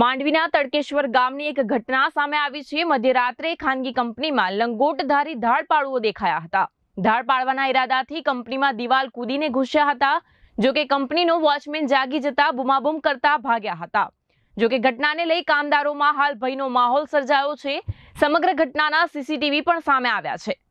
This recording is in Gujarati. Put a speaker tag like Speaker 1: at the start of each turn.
Speaker 1: માંડવીના તડકેશ્વર ગામની એક ઘટના સામે આવી છે મધ્યરાત્રે ખાનગી કંપનીમાં લંગોટધારી ધાડપાળુઓ દેખાયા હતા ધાડ પાડવાના ઈરાદાથી કંપનીમાં દિવાલ કૂદીને ઘૂસ્યા હતા જો કે કંપનીનો વોચમેન જાગી જતા બુમાબુમ કરતા ભાગ્યા હતા જો કે ઘટનાને લઈ કામદારોમાં હાલ ભયનો માહોલ સર્જાયો છે સમગ્ર ઘટનાના સીસીટીવી પણ સામે આવ્યા છે